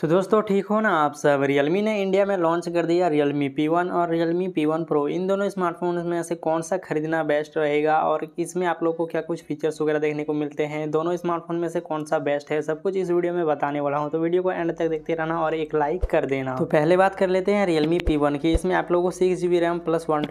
तो दोस्तों ठीक हो ना आप सब रियलमी ने इंडिया में लॉन्च कर दिया रियलमी P1 और रियलमी P1 Pro इन दोनों स्मार्टफोन में से कौन सा खरीदना बेस्ट रहेगा और इसमें आप लोग को क्या कुछ फीचर्स वगैरह देखने को मिलते हैं दोनों स्मार्टफोन में से कौन सा बेस्ट है सब कुछ इस वीडियो में बताने वाला हूँ तो वीडियो को एंड तक देखते रहना और एक लाइक कर देना तो पहले बात कर लेते हैं रियलमी पी की इसमें आप लोग को six G RAM plus one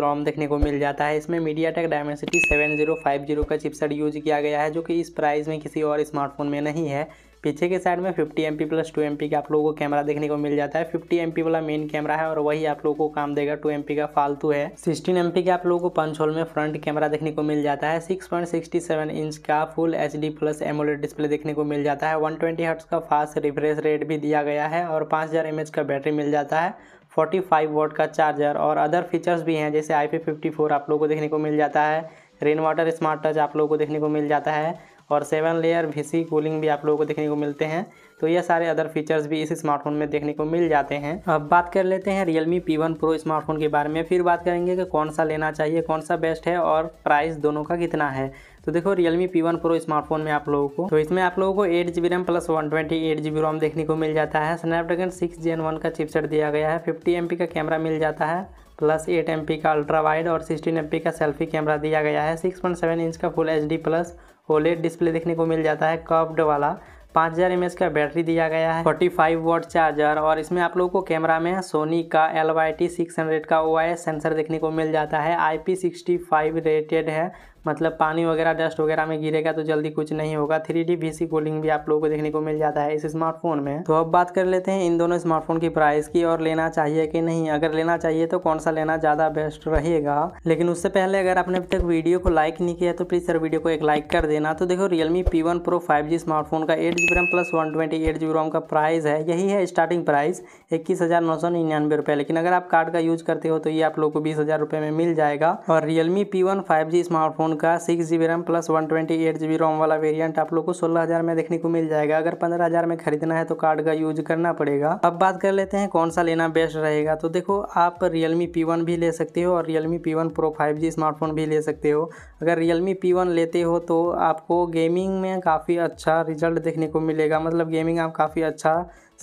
ROM देखने को मिल जाता है इसमें मीडिया टेक डायमेंसिटी सेवन का चिपसेट यूज किया गया है जो कि इस प्राइस में किसी और स्मार्टफोन में नहीं है पीछे के साइड में 50 M P plus two M P का आप लोगों को कैमरा देखने को मिल जाता है 50 एम पी वाला मेन कैमरा है और वही आप लोगों को काम देगा 2 एम पी का फालतू है 16 एम पी का आप लोगों को पंच होल में फ्रंट कैमरा देखने को मिल जाता है 6.67 इंच का full H D plus AMOLED display देखने को मिल जाता है वन ट्वेंटी का फास्ट रिफ्रेश रेट भी दिया गया है और पाँच हज़ार का बैटरी मिल जाता है 45 वोट का चार्जर और अदर फीचर्स भी हैं जैसे आई पी आप लोगों को देखने को मिल जाता है रेन वाटर स्मार्ट टच आप लोगों को देखने को मिल जाता है और सेवन लेयर वी कूलिंग भी आप लोगों को देखने को मिलते हैं तो ये सारे अदर फीचर्स भी इस स्मार्टफोन में देखने को मिल जाते हैं अब बात कर लेते हैं Realme P1 Pro स्मार्टफोन के बारे में फिर बात करेंगे कि कौन सा लेना चाहिए कौन सा बेस्ट है और प्राइस दोनों का कितना है तो देखो Realme P1 Pro स्मार्टफोन में आप लोगों को तो इसमें आप लोगों को eight G B RAM plus one twenty eight G B ROM देखने को मिल जाता है स्नैपड्रैगन सिक्स जेन वन का चिपसेट दिया गया है फिफ्टी एम पी का कैमरा मिल जाता है प्लस एट एम पी का अल्ट्रा वाइड और सिक्सटीन एम पी का सेल्फी कैमरा दिया गया है सिक्स पॉइंट सेवन इंच का full H D plus OLED display देखने को मिल जाता है कर्व्ड वाला 5000 हज़ार एम का बैटरी दिया गया है 45 फाइव वॉट चार्जर और इसमें आप लोगों को कैमरा में सोनी का L Y T six hundred का ओ सेंसर देखने को मिल जाता है I P sixty five rated है मतलब पानी वगैरह डस्ट वगैरह में गिरेगा तो जल्दी कुछ नहीं होगा three D B C cooling भी आप लोगों को देखने को मिल जाता है इस स्मार्टफोन में तो अब बात कर लेते हैं इन दोनों स्मार्टफोन की प्राइस की और लेना चाहिए कि नहीं अगर लेना चाहिए तो कौन सा लेना ज़्यादा बेस्ट रहेगा लेकिन उससे पहले अगर आपने अभी तक वीडियो को लाइक नहीं किया तो प्लीज़ सर वीडियो को एक लाइक कर देना तो देखो Realme P one pro five G smartphone का eight G RAM plus one twenty eight G ROM का प्राइस है यही है स्टार्टिंग प्राइस इक्कीस हज़ार नौ सौ निन्यानवे रुपए लेकिन अगर आप कार्ड का यूज करते हो तो ये आप लोग को बीस हज़ार रुपये में मिल जाएगा और Realme P one five G smartphone phone का six G B RAM plus one twenty eight G B ROM वाला वेरिएंट आप लोग को सोलह हज़ार में देखने को मिल जाएगा अगर पंद्रह हज़ार में खरीदना है तो कार्ड का यूज करना पड़ेगा अब बात कर लेते हैं कौन सा लेना बेस्ट रहेगा तो देखो आप रियलमी पी वन भी ले सकते हो और Realme P one pro five G smartphone भी ले सकते हो अगर रियलमी पी वन लेते हो तो आपको गेमिंग में काफ़ी अच्छा रिजल्ट देखने को मिलेगा मतलब गेमिंग आप काफ़ी अच्छा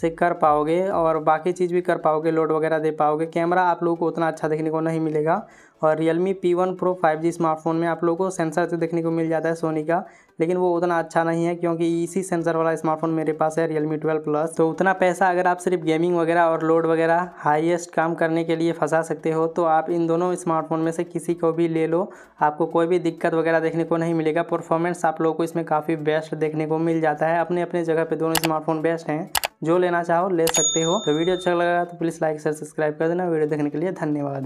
से कर पाओगे और बाकी चीज़ भी कर पाओगे लोड वगैरह दे पाओगे कैमरा आप लोगों को उतना अच्छा देखने को नहीं मिलेगा और Realme P one pro five G smartphone में आप लोगों को सेंसर तो देखने को मिल जाता है सोनी का लेकिन वो उतना अच्छा नहीं है क्योंकि इसी सेंसर वाला स्मार्टफोन मेरे पास है रियल मी ट्वेल्व प्लस तो उतना पैसा अगर आप सिर्फ गेमिंग वगैरह और लोड वगैरह हाईएस्ट काम करने के लिए फंसा सकते हो तो आप इन दोनों स्मार्टफोन में से किसी को भी ले लो आपको कोई भी दिक्कत वगैरह देखने को नहीं मिलेगा परफॉर्मेंस आप लोगों को इसमें काफ़ी बेस्ट देखने को मिल जाता है अपने अपने जगह पर दोनों स्मार्टफोन बेस्ट हैं जो लेना चाहो ले सकते हो तो वीडियो अच्छा लगा तो प्लीज़ लाइक शेयर सब्सक्राइब कर देना वीडियो देखने के लिए धन्यवाद